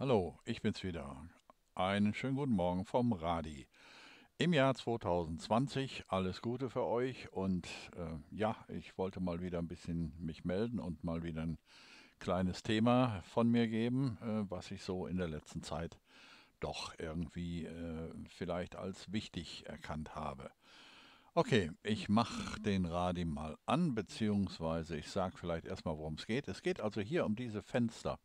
Hallo, ich bin's wieder. Einen schönen guten Morgen vom Radi. Im Jahr 2020 alles Gute für euch und äh, ja, ich wollte mal wieder ein bisschen mich melden und mal wieder ein kleines Thema von mir geben, äh, was ich so in der letzten Zeit doch irgendwie äh, vielleicht als wichtig erkannt habe. Okay, ich mache den Radi mal an, beziehungsweise ich sage vielleicht erstmal, worum es geht. Es geht also hier um diese Fenster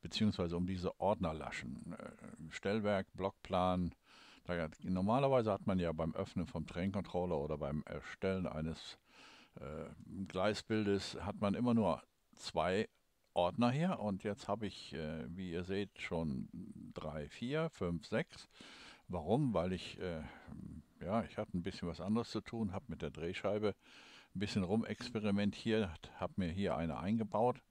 beziehungsweise um diese Ordnerlaschen. Äh, Stellwerk, Blockplan. normalerweise hat man ja beim Öffnen vom Traincontroller oder beim Erstellen eines äh, Gleisbildes hat man immer nur zwei Ordner her und jetzt habe ich, äh, wie ihr seht, schon drei, vier, fünf, sechs. Warum? Weil ich, äh, ja, ich hatte ein bisschen was anderes zu tun, habe mit der Drehscheibe ein bisschen rumexperimentiert, habe mir hier eine eingebaut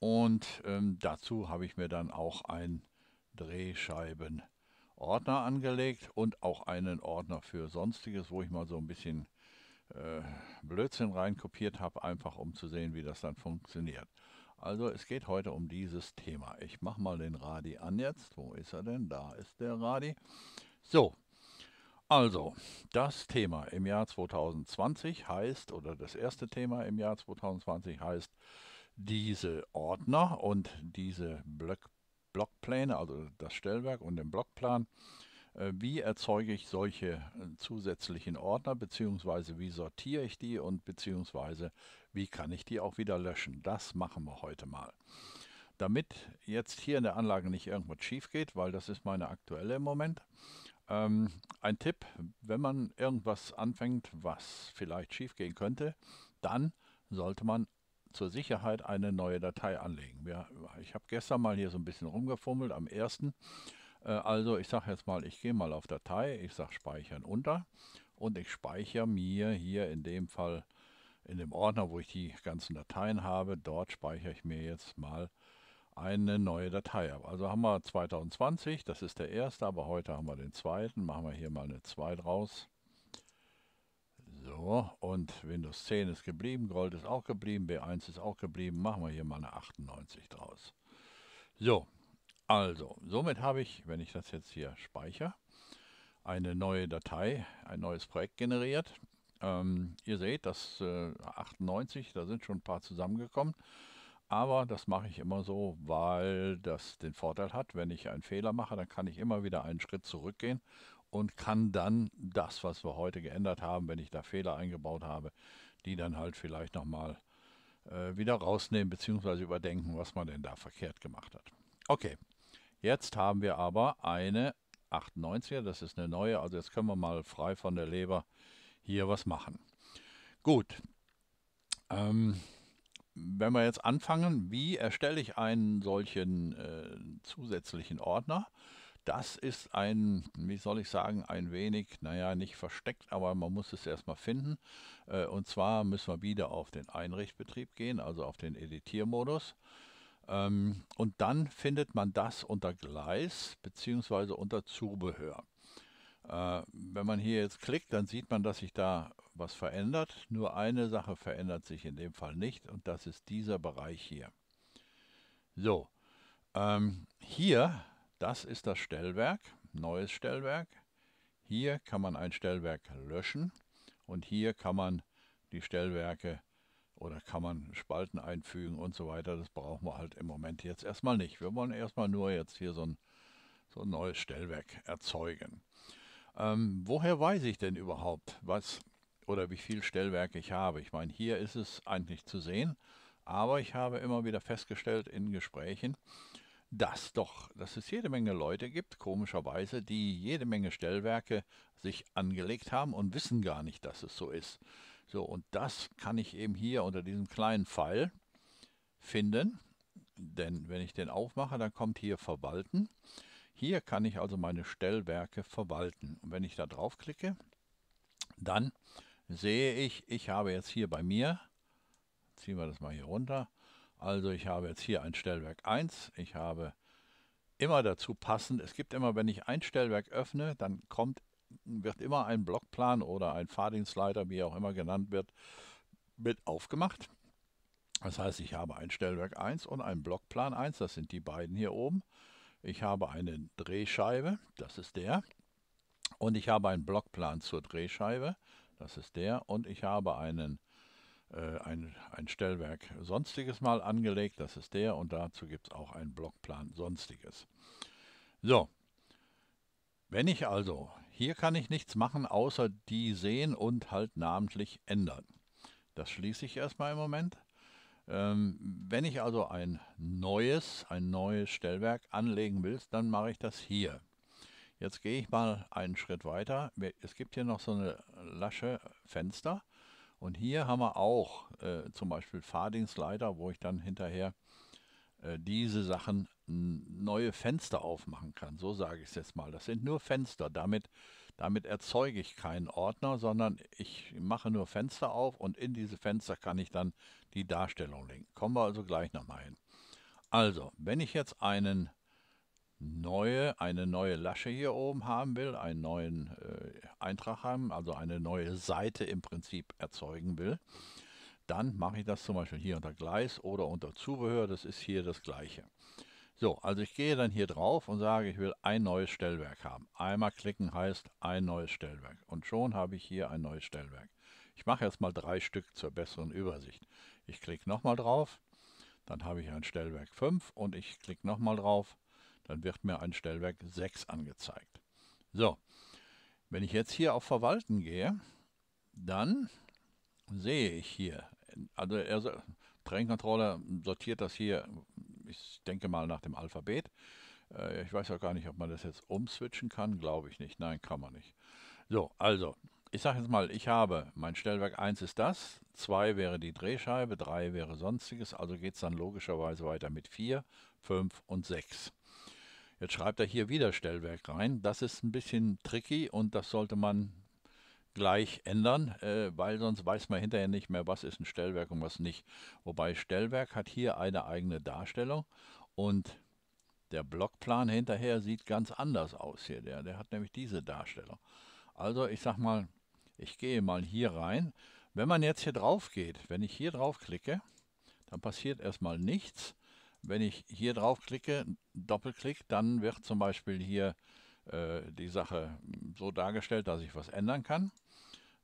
und ähm, dazu habe ich mir dann auch einen Drehscheibenordner angelegt und auch einen Ordner für Sonstiges, wo ich mal so ein bisschen äh, Blödsinn reinkopiert habe, einfach um zu sehen, wie das dann funktioniert. Also es geht heute um dieses Thema. Ich mache mal den Radi an jetzt. Wo ist er denn? Da ist der Radi. So, also das Thema im Jahr 2020 heißt, oder das erste Thema im Jahr 2020 heißt, diese Ordner und diese Block Blockpläne, also das Stellwerk und den Blockplan, äh, wie erzeuge ich solche äh, zusätzlichen Ordner, beziehungsweise wie sortiere ich die und beziehungsweise wie kann ich die auch wieder löschen. Das machen wir heute mal. Damit jetzt hier in der Anlage nicht irgendwas schief geht, weil das ist meine aktuelle im Moment, ähm, ein Tipp, wenn man irgendwas anfängt, was vielleicht schief gehen könnte, dann sollte man zur Sicherheit eine neue Datei anlegen. Wir, ich habe gestern mal hier so ein bisschen rumgefummelt am ersten. Äh, also ich sage jetzt mal, ich gehe mal auf Datei, ich sage Speichern unter und ich speichere mir hier in dem Fall in dem Ordner, wo ich die ganzen Dateien habe, dort speichere ich mir jetzt mal eine neue Datei ab. Also haben wir 2020, das ist der erste, aber heute haben wir den zweiten, machen wir hier mal eine 2 draus. So, und Windows 10 ist geblieben, Gold ist auch geblieben, B1 ist auch geblieben. Machen wir hier mal eine 98 draus. So, also, somit habe ich, wenn ich das jetzt hier speichere, eine neue Datei, ein neues Projekt generiert. Ähm, ihr seht, das äh, 98, da sind schon ein paar zusammengekommen. Aber das mache ich immer so, weil das den Vorteil hat, wenn ich einen Fehler mache, dann kann ich immer wieder einen Schritt zurückgehen und kann dann das, was wir heute geändert haben, wenn ich da Fehler eingebaut habe, die dann halt vielleicht nochmal äh, wieder rausnehmen bzw. überdenken, was man denn da verkehrt gemacht hat. Okay, jetzt haben wir aber eine 98er, das ist eine neue, also jetzt können wir mal frei von der Leber hier was machen. Gut, ähm, wenn wir jetzt anfangen, wie erstelle ich einen solchen äh, zusätzlichen Ordner? das ist ein, wie soll ich sagen, ein wenig, naja, nicht versteckt, aber man muss es erstmal finden. Äh, und zwar müssen wir wieder auf den Einrichtbetrieb gehen, also auf den Editiermodus. Ähm, und dann findet man das unter Gleis bzw. unter Zubehör. Äh, wenn man hier jetzt klickt, dann sieht man, dass sich da was verändert. Nur eine Sache verändert sich in dem Fall nicht und das ist dieser Bereich hier. So, ähm, hier das ist das Stellwerk, neues Stellwerk. Hier kann man ein Stellwerk löschen und hier kann man die Stellwerke oder kann man Spalten einfügen und so weiter. Das brauchen wir halt im Moment jetzt erstmal nicht. Wir wollen erstmal nur jetzt hier so ein, so ein neues Stellwerk erzeugen. Ähm, woher weiß ich denn überhaupt, was oder wie viel Stellwerke ich habe? Ich meine, hier ist es eigentlich zu sehen, aber ich habe immer wieder festgestellt in Gesprächen, dass doch, dass es jede Menge Leute gibt, komischerweise, die jede Menge Stellwerke sich angelegt haben und wissen gar nicht, dass es so ist. So, und das kann ich eben hier unter diesem kleinen Pfeil finden. Denn wenn ich den aufmache, dann kommt hier Verwalten. Hier kann ich also meine Stellwerke verwalten. Und wenn ich da draufklicke, dann sehe ich, ich habe jetzt hier bei mir, ziehen wir das mal hier runter, also ich habe jetzt hier ein Stellwerk 1, ich habe immer dazu passend, es gibt immer, wenn ich ein Stellwerk öffne, dann kommt, wird immer ein Blockplan oder ein Fahrdienstleiter, wie er auch immer genannt wird, mit aufgemacht. Das heißt, ich habe ein Stellwerk 1 und einen Blockplan 1, das sind die beiden hier oben. Ich habe eine Drehscheibe, das ist der. Und ich habe einen Blockplan zur Drehscheibe, das ist der. Und ich habe einen äh, ein, ein Stellwerk Sonstiges mal angelegt. Das ist der und dazu gibt es auch einen Blockplan Sonstiges. So, wenn ich also, hier kann ich nichts machen, außer die sehen und halt namentlich ändern. Das schließe ich erstmal im Moment. Ähm, wenn ich also ein neues, ein neues Stellwerk anlegen will, dann mache ich das hier. Jetzt gehe ich mal einen Schritt weiter. Es gibt hier noch so eine Lasche Fenster. Und hier haben wir auch äh, zum Beispiel Fadingsleiter, wo ich dann hinterher äh, diese Sachen neue Fenster aufmachen kann. So sage ich es jetzt mal. Das sind nur Fenster. Damit, damit erzeuge ich keinen Ordner, sondern ich mache nur Fenster auf und in diese Fenster kann ich dann die Darstellung legen. Kommen wir also gleich nochmal hin. Also, wenn ich jetzt einen neue, eine neue Lasche hier oben haben will, einen neuen äh, Eintrag haben, also eine neue Seite im Prinzip erzeugen will, dann mache ich das zum Beispiel hier unter Gleis oder unter Zubehör, das ist hier das gleiche. So, also ich gehe dann hier drauf und sage, ich will ein neues Stellwerk haben. Einmal klicken heißt ein neues Stellwerk und schon habe ich hier ein neues Stellwerk. Ich mache jetzt mal drei Stück zur besseren Übersicht. Ich klicke nochmal drauf, dann habe ich ein Stellwerk 5 und ich klicke nochmal drauf, dann wird mir ein Stellwerk 6 angezeigt. So, wenn ich jetzt hier auf Verwalten gehe, dann sehe ich hier, also er, Train sortiert das hier, ich denke mal nach dem Alphabet. Äh, ich weiß auch gar nicht, ob man das jetzt umswitchen kann, glaube ich nicht. Nein, kann man nicht. So, also, ich sage jetzt mal, ich habe, mein Stellwerk 1 ist das, 2 wäre die Drehscheibe, 3 wäre sonstiges, also geht es dann logischerweise weiter mit 4, 5 und 6. Jetzt schreibt er hier wieder Stellwerk rein. Das ist ein bisschen tricky und das sollte man gleich ändern, äh, weil sonst weiß man hinterher nicht mehr, was ist ein Stellwerk und was nicht. Wobei Stellwerk hat hier eine eigene Darstellung und der Blockplan hinterher sieht ganz anders aus hier. Der, der hat nämlich diese Darstellung. Also ich sag mal, ich gehe mal hier rein. Wenn man jetzt hier drauf geht, wenn ich hier drauf klicke, dann passiert erstmal nichts. Wenn ich hier drauf klicke, Doppelklick, dann wird zum Beispiel hier äh, die Sache so dargestellt, dass ich was ändern kann.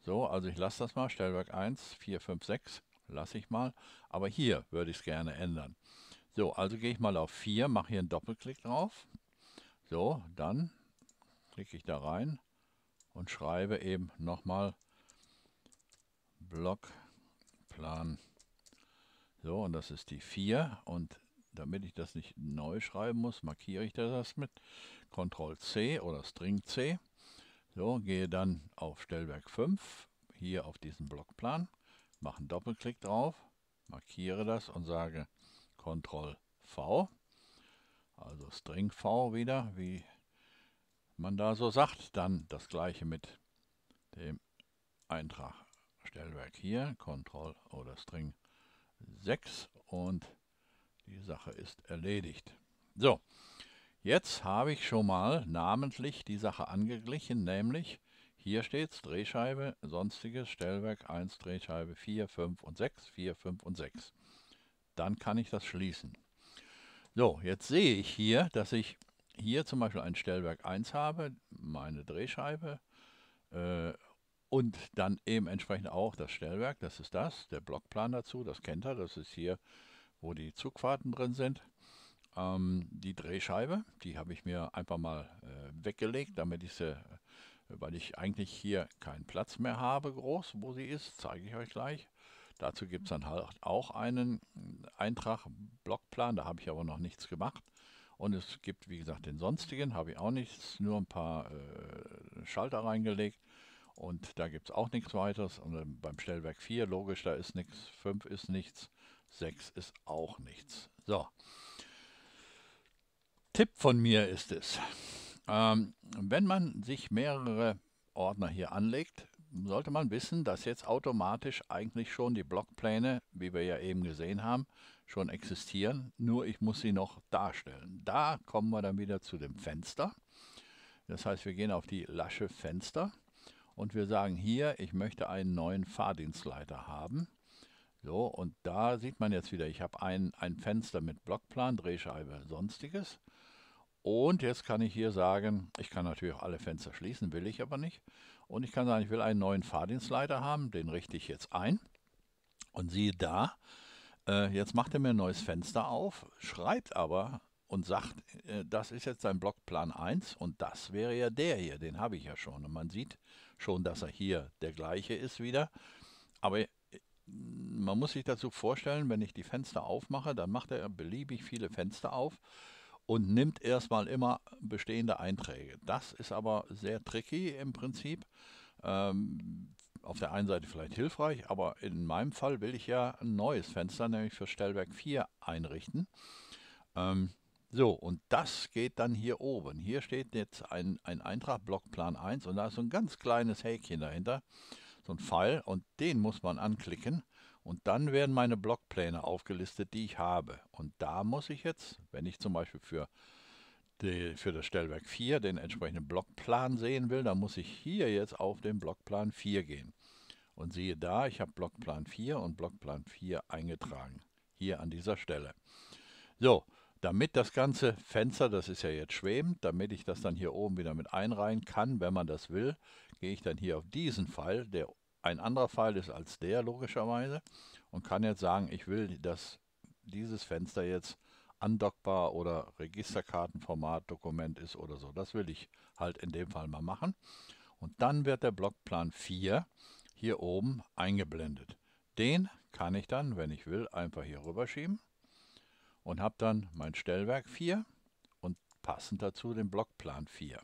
So, also ich lasse das mal, Stellwerk 1, 4, 5, 6, lasse ich mal. Aber hier würde ich es gerne ändern. So, also gehe ich mal auf 4, mache hier einen Doppelklick drauf. So, dann klicke ich da rein und schreibe eben nochmal Blockplan. So, und das ist die 4 und damit ich das nicht neu schreiben muss, markiere ich das mit Ctrl C oder String C. So, gehe dann auf Stellwerk 5, hier auf diesen Blockplan, mache einen Doppelklick drauf, markiere das und sage Ctrl V, also String V wieder, wie man da so sagt, dann das gleiche mit dem Eintrag Stellwerk hier, Ctrl oder String 6 und die Sache ist erledigt. So, jetzt habe ich schon mal namentlich die Sache angeglichen, nämlich hier steht es, Drehscheibe, sonstiges, Stellwerk 1, Drehscheibe 4, 5 und 6, 4, 5 und 6. Dann kann ich das schließen. So, jetzt sehe ich hier, dass ich hier zum Beispiel ein Stellwerk 1 habe, meine Drehscheibe äh, und dann eben entsprechend auch das Stellwerk, das ist das, der Blockplan dazu, das kennt er, das ist hier wo die Zugfahrten drin sind. Ähm, die Drehscheibe, die habe ich mir einfach mal äh, weggelegt, damit ich sie, äh, weil ich eigentlich hier keinen Platz mehr habe, groß, wo sie ist, zeige ich euch gleich. Dazu gibt es dann halt auch einen äh, Eintrag, Blockplan, da habe ich aber noch nichts gemacht. Und es gibt, wie gesagt, den sonstigen, habe ich auch nichts, nur ein paar äh, Schalter reingelegt. Und da gibt es auch nichts weiteres. Und äh, beim Stellwerk 4, logisch, da ist nichts, 5 ist nichts. 6 ist auch nichts. So. Tipp von mir ist es, ähm, wenn man sich mehrere Ordner hier anlegt, sollte man wissen, dass jetzt automatisch eigentlich schon die Blockpläne, wie wir ja eben gesehen haben, schon existieren, nur ich muss sie noch darstellen. Da kommen wir dann wieder zu dem Fenster. Das heißt, wir gehen auf die Lasche Fenster und wir sagen hier, ich möchte einen neuen Fahrdienstleiter haben. So, und da sieht man jetzt wieder, ich habe ein, ein Fenster mit Blockplan, Drehscheibe, sonstiges. Und jetzt kann ich hier sagen, ich kann natürlich auch alle Fenster schließen, will ich aber nicht. Und ich kann sagen, ich will einen neuen Fahrdienstleiter haben, den richte ich jetzt ein. Und siehe da, äh, jetzt macht er mir ein neues Fenster auf, schreibt aber und sagt, äh, das ist jetzt sein Blockplan 1 und das wäre ja der hier, den habe ich ja schon. Und man sieht schon, dass er hier der gleiche ist wieder. Aber man muss sich dazu vorstellen, wenn ich die Fenster aufmache, dann macht er beliebig viele Fenster auf und nimmt erstmal immer bestehende Einträge. Das ist aber sehr tricky im Prinzip. Ähm, auf der einen Seite vielleicht hilfreich, aber in meinem Fall will ich ja ein neues Fenster, nämlich für Stellwerk 4 einrichten. Ähm, so, und das geht dann hier oben. Hier steht jetzt ein, ein Eintrag, Blockplan 1, und da ist so ein ganz kleines Häkchen dahinter so ein Pfeil und den muss man anklicken und dann werden meine Blockpläne aufgelistet, die ich habe. Und da muss ich jetzt, wenn ich zum Beispiel für, die, für das Stellwerk 4 den entsprechenden Blockplan sehen will, dann muss ich hier jetzt auf den Blockplan 4 gehen. Und siehe da, ich habe Blockplan 4 und Blockplan 4 eingetragen. Hier an dieser Stelle. So, damit das ganze Fenster, das ist ja jetzt schwebend, damit ich das dann hier oben wieder mit einreihen kann, wenn man das will, gehe ich dann hier auf diesen Pfeil, der ein anderer Pfeil ist als der logischerweise, und kann jetzt sagen, ich will dass dieses Fenster jetzt andockbar oder Registerkartenformat Dokument ist oder so. Das will ich halt in dem Fall mal machen. Und dann wird der Blockplan 4 hier oben eingeblendet. Den kann ich dann, wenn ich will, einfach hier rüberschieben. schieben und habe dann mein Stellwerk 4 und passend dazu den Blockplan 4.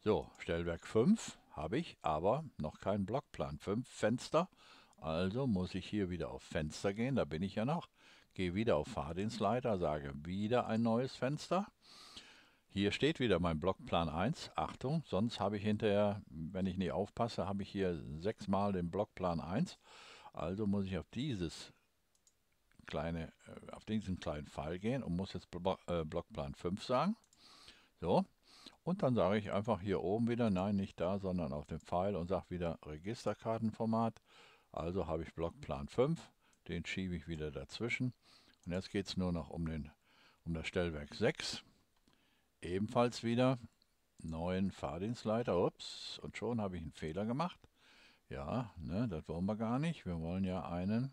So, Stellwerk 5 habe ich, aber noch keinen Blockplan 5 Fenster. Also muss ich hier wieder auf Fenster gehen, da bin ich ja noch. Gehe wieder auf Fahrdienstleiter, sage wieder ein neues Fenster. Hier steht wieder mein Blockplan 1. Achtung, sonst habe ich hinterher, wenn ich nicht aufpasse, habe ich hier sechsmal den Blockplan 1. Also muss ich auf dieses kleine, äh, auf diesen kleinen Pfeil gehen und muss jetzt äh, Blockplan 5 sagen. So. Und dann sage ich einfach hier oben wieder, nein, nicht da, sondern auf dem Pfeil und sage wieder Registerkartenformat. Also habe ich Blockplan 5, den schiebe ich wieder dazwischen. Und jetzt geht es nur noch um, den, um das Stellwerk 6. Ebenfalls wieder neuen Fahrdienstleiter. Ups, und schon habe ich einen Fehler gemacht. Ja, ne, das wollen wir gar nicht. Wir wollen ja einen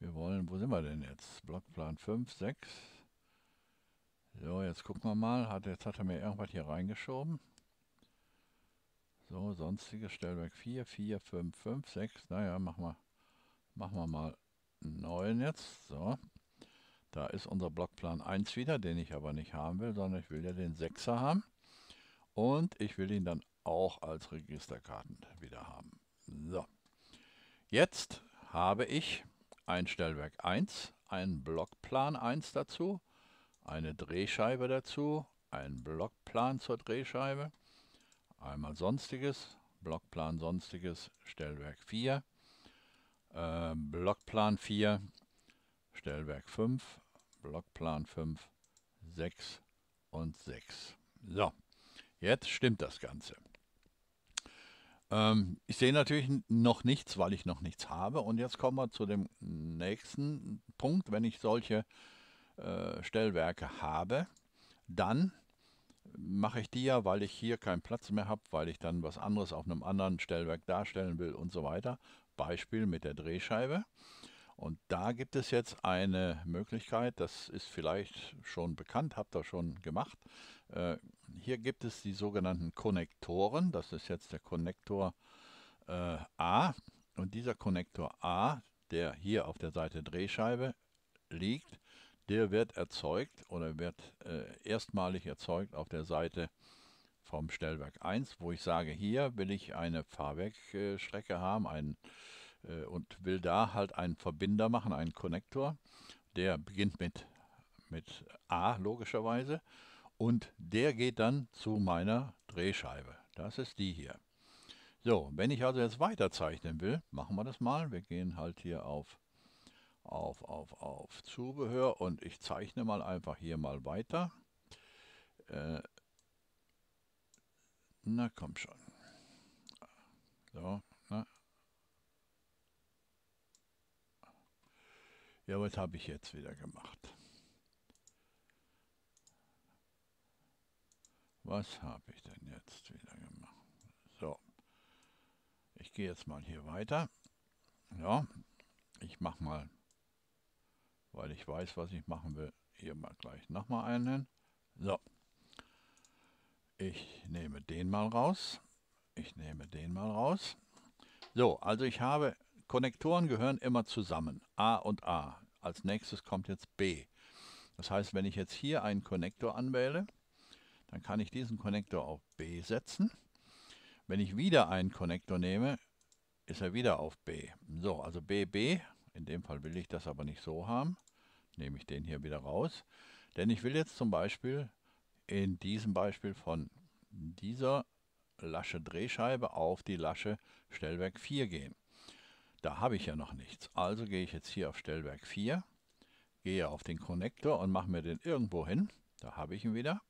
wir wollen, wo sind wir denn jetzt? Blockplan 5, 6. So, jetzt gucken wir mal. Hat, jetzt hat er mir irgendwas hier reingeschoben. So, sonstiges Stellwerk 4, 4, 5, 5, 6. Naja, machen wir, machen wir mal einen neuen jetzt. So, da ist unser Blockplan 1 wieder, den ich aber nicht haben will, sondern ich will ja den 6er haben. Und ich will ihn dann auch als Registerkarten wieder haben. So, jetzt habe ich ein Stellwerk 1, ein Blockplan 1 dazu, eine Drehscheibe dazu, ein Blockplan zur Drehscheibe, einmal Sonstiges, Blockplan Sonstiges, Stellwerk 4, äh, Blockplan 4, Stellwerk 5, Blockplan 5, 6 und 6. So, jetzt stimmt das Ganze. Ähm, ich sehe natürlich noch nichts, weil ich noch nichts habe. Und jetzt kommen wir zu dem nächsten Punkt. Wenn ich solche äh, Stellwerke habe, dann mache ich die ja, weil ich hier keinen Platz mehr habe, weil ich dann was anderes auf einem anderen Stellwerk darstellen will und so weiter. Beispiel mit der Drehscheibe. Und da gibt es jetzt eine Möglichkeit, das ist vielleicht schon bekannt, habt ihr schon gemacht. Äh, hier gibt es die sogenannten Konnektoren, das ist jetzt der Konnektor äh, A. Und dieser Konnektor A, der hier auf der Seite Drehscheibe liegt, der wird erzeugt oder wird äh, erstmalig erzeugt auf der Seite vom Stellwerk 1, wo ich sage, hier will ich eine Fahrwerkstrecke haben, einen äh, und will da halt einen Verbinder machen, einen Konnektor. Der beginnt mit, mit A logischerweise und der geht dann zu meiner Drehscheibe. Das ist die hier. So, wenn ich also jetzt weiter zeichnen will, machen wir das mal. Wir gehen halt hier auf, auf, auf, auf Zubehör und ich zeichne mal einfach hier mal weiter. Äh, na komm schon. So, Ja, was habe ich jetzt wieder gemacht? Was habe ich denn jetzt wieder gemacht? So, ich gehe jetzt mal hier weiter. Ja, ich mache mal, weil ich weiß, was ich machen will, hier mal gleich nochmal einen. So, ich nehme den mal raus. Ich nehme den mal raus. So, also ich habe Konnektoren gehören immer zusammen, A und A. Als nächstes kommt jetzt B. Das heißt, wenn ich jetzt hier einen Konnektor anwähle, dann kann ich diesen Konnektor auf B setzen. Wenn ich wieder einen Konnektor nehme, ist er wieder auf B. So, also BB, in dem Fall will ich das aber nicht so haben, nehme ich den hier wieder raus. Denn ich will jetzt zum Beispiel in diesem Beispiel von dieser Lasche Drehscheibe auf die Lasche Stellwerk 4 gehen. Da habe ich ja noch nichts. Also gehe ich jetzt hier auf Stellwerk 4, gehe auf den Konnektor und mache mir den irgendwo hin. Da habe ich ihn wieder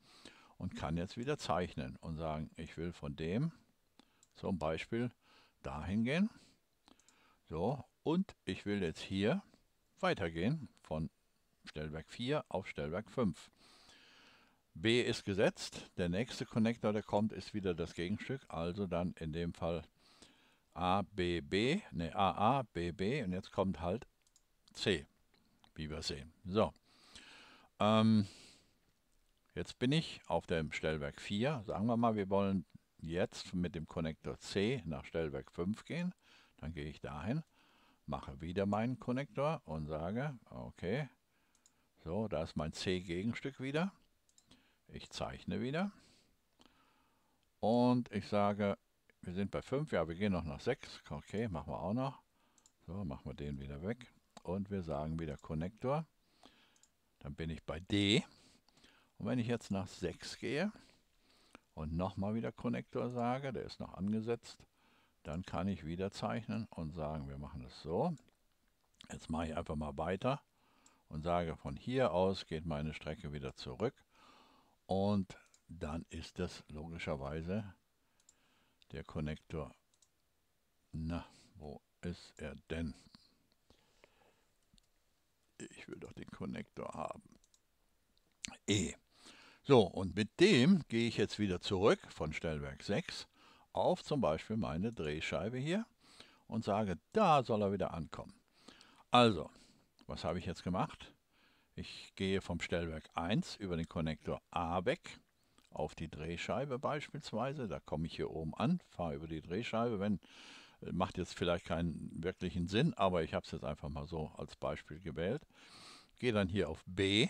und kann jetzt wieder zeichnen und sagen, ich will von dem zum Beispiel dahin gehen. So, und ich will jetzt hier weitergehen von Stellwerk 4 auf Stellwerk 5. B ist gesetzt, der nächste Connector, der kommt, ist wieder das Gegenstück, also dann in dem Fall ABB, ne AABB und jetzt kommt halt C, wie wir sehen. So, ähm, jetzt bin ich auf dem Stellwerk 4. Sagen wir mal, wir wollen jetzt mit dem Konnektor C nach Stellwerk 5 gehen. Dann gehe ich dahin, mache wieder meinen Konnektor und sage, okay, so, da ist mein C-Gegenstück wieder. Ich zeichne wieder. Und ich sage wir sind bei 5, ja, wir gehen noch nach 6. Okay, machen wir auch noch. So, machen wir den wieder weg. Und wir sagen wieder Connector. Dann bin ich bei D. Und wenn ich jetzt nach 6 gehe und nochmal wieder Connector sage, der ist noch angesetzt, dann kann ich wieder zeichnen und sagen, wir machen es so. Jetzt mache ich einfach mal weiter und sage, von hier aus geht meine Strecke wieder zurück. Und dann ist das logischerweise der Konnektor. Na, wo ist er denn? Ich will doch den Konnektor haben. E. So, und mit dem gehe ich jetzt wieder zurück von Stellwerk 6 auf zum Beispiel meine Drehscheibe hier und sage, da soll er wieder ankommen. Also, was habe ich jetzt gemacht? Ich gehe vom Stellwerk 1 über den Konnektor A weg auf die Drehscheibe beispielsweise. Da komme ich hier oben an, fahre über die Drehscheibe. Wenn äh, Macht jetzt vielleicht keinen wirklichen Sinn, aber ich habe es jetzt einfach mal so als Beispiel gewählt. Gehe dann hier auf B.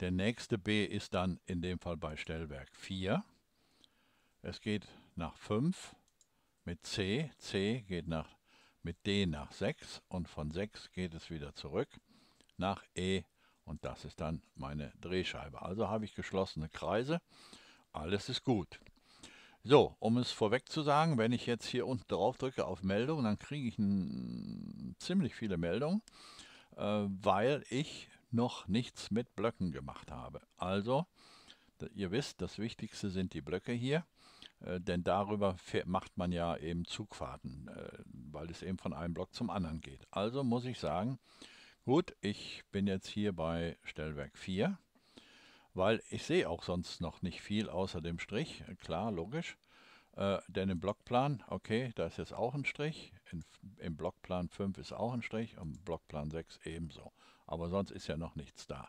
Der nächste B ist dann in dem Fall bei Stellwerk 4. Es geht nach 5 mit C. C geht nach, mit D nach 6 und von 6 geht es wieder zurück nach E und das ist dann meine Drehscheibe. Also habe ich geschlossene Kreise alles ist gut. So, um es vorweg zu sagen, wenn ich jetzt hier unten drauf drücke auf Meldung, dann kriege ich ein, ziemlich viele Meldungen, äh, weil ich noch nichts mit Blöcken gemacht habe. Also, ihr wisst, das Wichtigste sind die Blöcke hier, äh, denn darüber macht man ja eben Zugfahrten, äh, weil es eben von einem Block zum anderen geht. Also muss ich sagen, gut, ich bin jetzt hier bei Stellwerk 4 weil ich sehe auch sonst noch nicht viel außer dem Strich. Klar, logisch. Äh, denn im Blockplan, okay, da ist jetzt auch ein Strich. In, Im Blockplan 5 ist auch ein Strich und im Blockplan 6 ebenso. Aber sonst ist ja noch nichts da.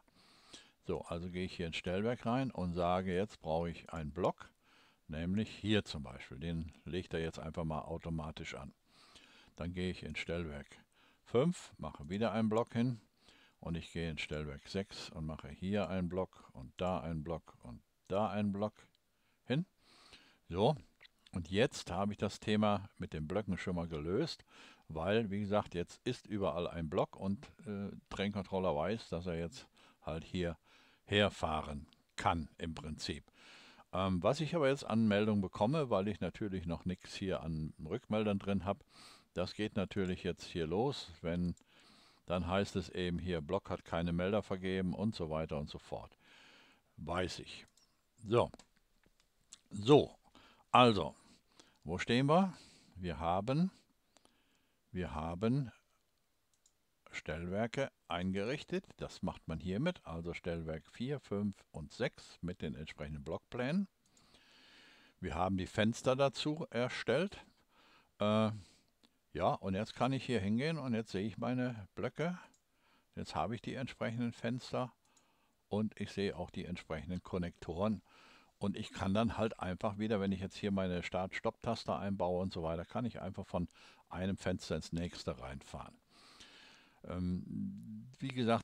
So, also gehe ich hier ins Stellwerk rein und sage, jetzt brauche ich einen Block, nämlich hier zum Beispiel. Den legt er jetzt einfach mal automatisch an. Dann gehe ich ins Stellwerk 5, mache wieder einen Block hin und ich gehe in Stellwerk 6 und mache hier einen Block und da einen Block und da einen Block hin. So, und jetzt habe ich das Thema mit den Blöcken schon mal gelöst, weil, wie gesagt, jetzt ist überall ein Block und äh, Traincontroller weiß, dass er jetzt halt hier herfahren kann im Prinzip. Ähm, was ich aber jetzt an Meldung bekomme, weil ich natürlich noch nichts hier an Rückmeldern drin habe, das geht natürlich jetzt hier los, wenn dann heißt es eben hier, Block hat keine Melder vergeben und so weiter und so fort. Weiß ich. So. So. Also, wo stehen wir? Wir haben, wir haben Stellwerke eingerichtet. Das macht man hiermit, also Stellwerk 4, 5 und 6 mit den entsprechenden Blockplänen. Wir haben die Fenster dazu erstellt. Äh, ja, und jetzt kann ich hier hingehen und jetzt sehe ich meine Blöcke. Jetzt habe ich die entsprechenden Fenster und ich sehe auch die entsprechenden Konnektoren. Und ich kann dann halt einfach wieder, wenn ich jetzt hier meine Start-Stopp-Taste einbaue und so weiter, kann ich einfach von einem Fenster ins nächste reinfahren. Ähm, wie gesagt,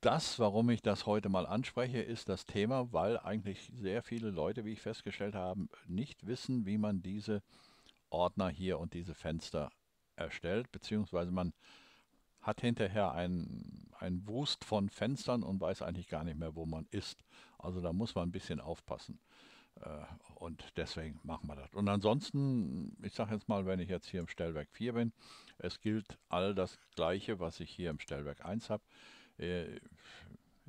das, warum ich das heute mal anspreche, ist das Thema, weil eigentlich sehr viele Leute, wie ich festgestellt habe, nicht wissen, wie man diese Ordner hier und diese Fenster erstellt, beziehungsweise man hat hinterher einen, einen Wust von Fenstern und weiß eigentlich gar nicht mehr, wo man ist. Also da muss man ein bisschen aufpassen. Äh, und deswegen machen wir das. Und ansonsten, ich sage jetzt mal, wenn ich jetzt hier im Stellwerk 4 bin, es gilt all das Gleiche, was ich hier im Stellwerk 1 habe. Äh,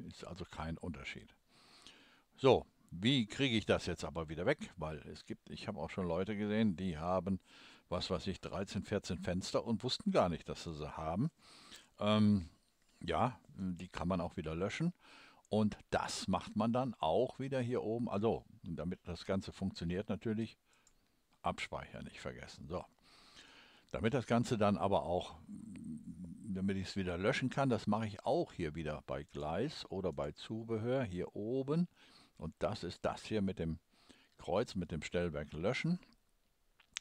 ist also kein Unterschied. So, wie kriege ich das jetzt aber wieder weg? Weil es gibt, ich habe auch schon Leute gesehen, die haben was weiß ich, 13, 14 Fenster und wussten gar nicht, dass sie sie haben. Ähm, ja, die kann man auch wieder löschen. Und das macht man dann auch wieder hier oben. Also, damit das Ganze funktioniert natürlich, abspeichern nicht vergessen. So. Damit das Ganze dann aber auch, damit ich es wieder löschen kann, das mache ich auch hier wieder bei Gleis oder bei Zubehör hier oben. Und das ist das hier mit dem Kreuz, mit dem Stellwerk löschen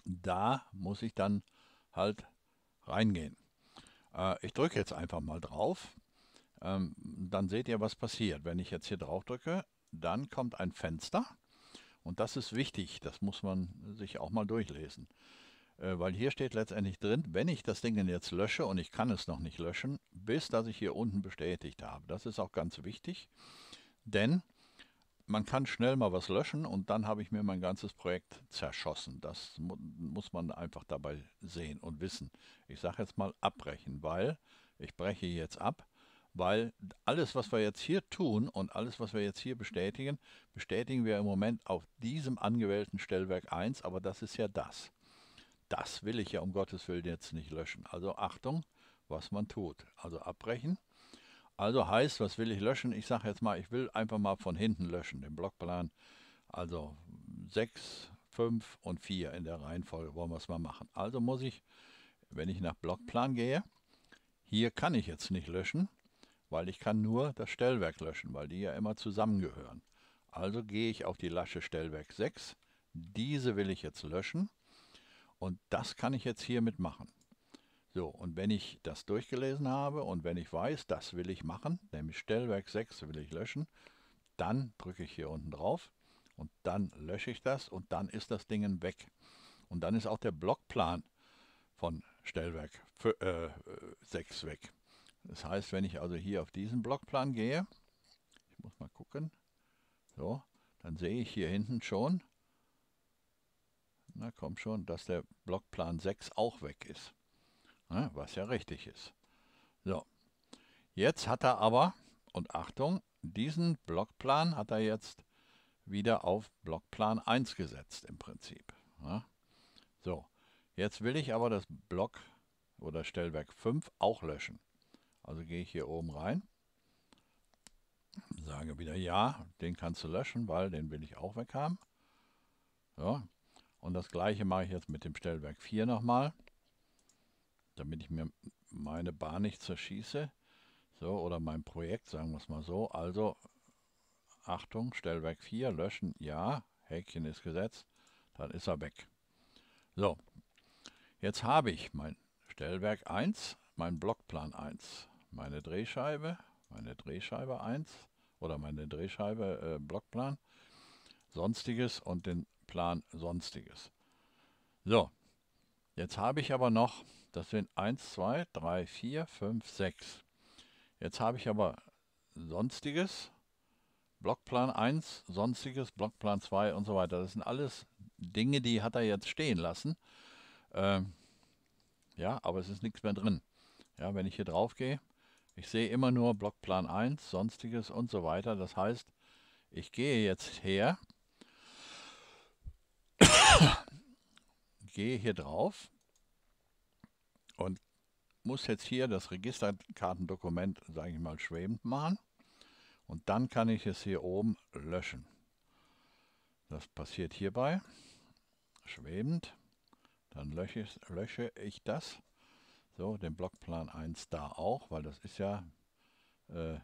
da muss ich dann halt reingehen. Äh, ich drücke jetzt einfach mal drauf, ähm, dann seht ihr, was passiert. Wenn ich jetzt hier drauf drücke, dann kommt ein Fenster und das ist wichtig, das muss man sich auch mal durchlesen. Äh, weil hier steht letztendlich drin, wenn ich das Ding jetzt lösche und ich kann es noch nicht löschen, bis dass ich hier unten bestätigt habe. Das ist auch ganz wichtig, denn man kann schnell mal was löschen und dann habe ich mir mein ganzes Projekt zerschossen. Das mu muss man einfach dabei sehen und wissen. Ich sage jetzt mal abbrechen, weil ich breche jetzt ab, weil alles, was wir jetzt hier tun und alles, was wir jetzt hier bestätigen, bestätigen wir im Moment auf diesem angewählten Stellwerk 1, aber das ist ja das. Das will ich ja um Gottes Willen jetzt nicht löschen. Also Achtung, was man tut. Also abbrechen. Also heißt, was will ich löschen? Ich sage jetzt mal, ich will einfach mal von hinten löschen, den Blockplan. Also 6, 5 und 4 in der Reihenfolge wollen wir es mal machen. Also muss ich, wenn ich nach Blockplan gehe, hier kann ich jetzt nicht löschen, weil ich kann nur das Stellwerk löschen, weil die ja immer zusammengehören. Also gehe ich auf die Lasche Stellwerk 6. Diese will ich jetzt löschen. Und das kann ich jetzt hier mitmachen. So, und wenn ich das durchgelesen habe und wenn ich weiß, das will ich machen, nämlich Stellwerk 6 will ich löschen, dann drücke ich hier unten drauf und dann lösche ich das und dann ist das Ding weg. Und dann ist auch der Blockplan von Stellwerk für, äh, 6 weg. Das heißt, wenn ich also hier auf diesen Blockplan gehe, ich muss mal gucken, so, dann sehe ich hier hinten schon, na komm schon, dass der Blockplan 6 auch weg ist ne, was ja richtig ist. So, jetzt hat er aber, und Achtung, diesen Blockplan hat er jetzt wieder auf Blockplan 1 gesetzt im Prinzip. Ne. So, jetzt will ich aber das Block oder Stellwerk 5 auch löschen. Also gehe ich hier oben rein, sage wieder ja, den kannst du löschen, weil den will ich auch weghaben. So. Und das gleiche mache ich jetzt mit dem Stellwerk 4 nochmal damit ich mir meine Bahn nicht zerschieße. So, oder mein Projekt, sagen wir es mal so. Also, Achtung, Stellwerk 4, löschen, ja, Häkchen ist gesetzt, dann ist er weg. So, jetzt habe ich mein Stellwerk 1, mein Blockplan 1, meine Drehscheibe, meine Drehscheibe 1 oder meine Drehscheibe äh, Blockplan, Sonstiges und den Plan Sonstiges. So, Jetzt habe ich aber noch, das sind 1, 2, 3, 4, 5, 6. Jetzt habe ich aber Sonstiges, Blockplan 1, Sonstiges, Blockplan 2 und so weiter. Das sind alles Dinge, die hat er jetzt stehen lassen. Ähm, ja, aber es ist nichts mehr drin. Ja, wenn ich hier drauf gehe, ich sehe immer nur Blockplan 1, Sonstiges und so weiter. Das heißt, ich gehe jetzt her gehe hier drauf und muss jetzt hier das Registerkartendokument, sage ich mal, schwebend machen. Und dann kann ich es hier oben löschen. Das passiert hierbei. Schwebend. Dann lösche ich, lösche ich das. So, den Blockplan 1 da auch, weil das ist ja äh,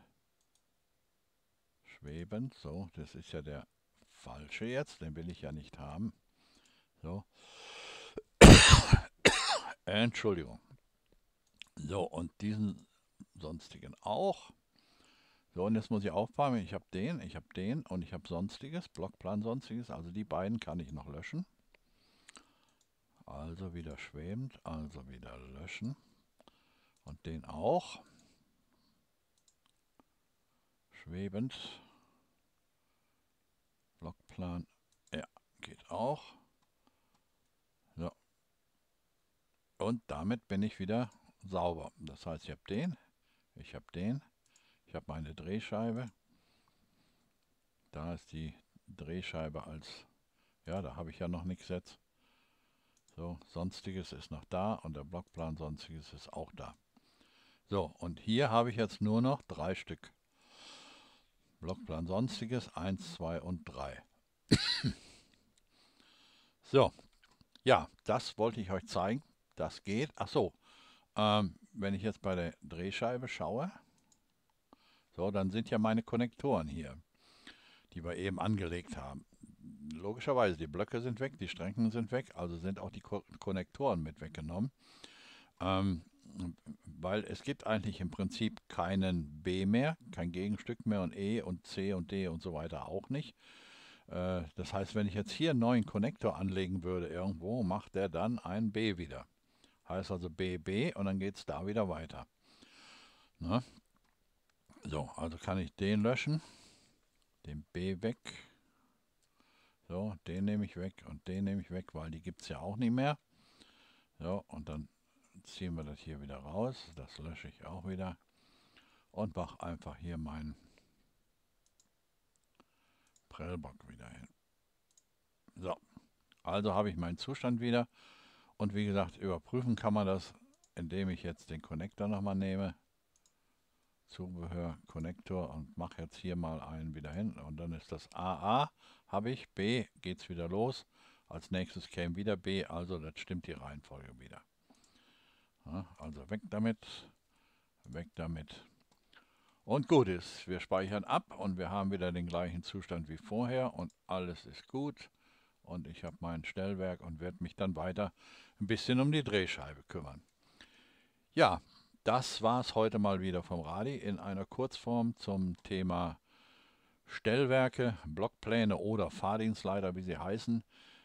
schwebend. So, das ist ja der falsche jetzt. Den will ich ja nicht haben. So. Entschuldigung. So, und diesen sonstigen auch. So, und jetzt muss ich aufpassen, ich habe den, ich habe den und ich habe sonstiges, Blockplan sonstiges, also die beiden kann ich noch löschen. Also wieder schwebend, also wieder löschen. Und den auch. Schwebend. Blockplan, ja, geht auch. Und damit bin ich wieder sauber. Das heißt, ich habe den, ich habe den, ich habe meine Drehscheibe. Da ist die Drehscheibe als, ja, da habe ich ja noch nichts jetzt. So, Sonstiges ist noch da und der Blockplan Sonstiges ist auch da. So, und hier habe ich jetzt nur noch drei Stück. Blockplan Sonstiges 1, 2 und 3. so, ja, das wollte ich euch zeigen. Das geht. Ach so, ähm, wenn ich jetzt bei der Drehscheibe schaue, so, dann sind ja meine Konnektoren hier, die wir eben angelegt haben. Logischerweise, die Blöcke sind weg, die Strecken sind weg, also sind auch die Ko Konnektoren mit weggenommen. Ähm, weil es gibt eigentlich im Prinzip keinen B mehr, kein Gegenstück mehr und E und C und D und so weiter auch nicht. Äh, das heißt, wenn ich jetzt hier einen neuen Konnektor anlegen würde irgendwo, macht der dann ein B wieder heißt also BB und dann geht es da wieder weiter. Ne? So, also kann ich den löschen, den B weg. So, den nehme ich weg und den nehme ich weg, weil die gibt es ja auch nicht mehr. So, und dann ziehen wir das hier wieder raus. Das lösche ich auch wieder. Und mache einfach hier meinen Prellbock wieder hin. So, also habe ich meinen Zustand wieder. Und wie gesagt, überprüfen kann man das, indem ich jetzt den Connector nochmal nehme. Zubehör, Connector und mache jetzt hier mal einen wieder hin. Und dann ist das AA, habe ich, B, geht es wieder los. Als nächstes käme wieder B, also das stimmt die Reihenfolge wieder. Ja, also weg damit, weg damit. Und gut ist, wir speichern ab und wir haben wieder den gleichen Zustand wie vorher und alles ist gut und ich habe mein Stellwerk und werde mich dann weiter ein bisschen um die Drehscheibe kümmern. Ja, das war es heute mal wieder vom Radi in einer Kurzform zum Thema Stellwerke, Blockpläne oder Fahrdienstleiter, wie sie heißen.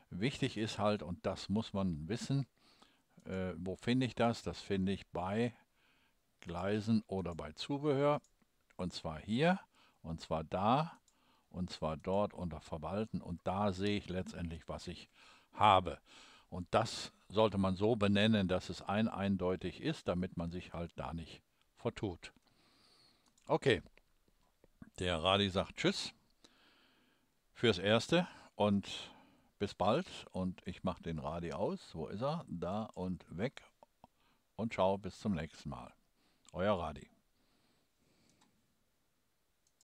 Wichtig ist halt, und das muss man wissen, äh, wo finde ich das? Das finde ich bei Gleisen oder bei Zubehör. Und zwar hier, und zwar da, und zwar dort unter Verwalten und da sehe ich letztendlich, was ich habe. Und das sollte man so benennen, dass es ein eindeutig ist, damit man sich halt da nicht vertut. Okay, der Radi sagt Tschüss fürs Erste und bis bald. Und ich mache den Radi aus. Wo ist er? Da und weg. Und ciao, bis zum nächsten Mal. Euer Radi.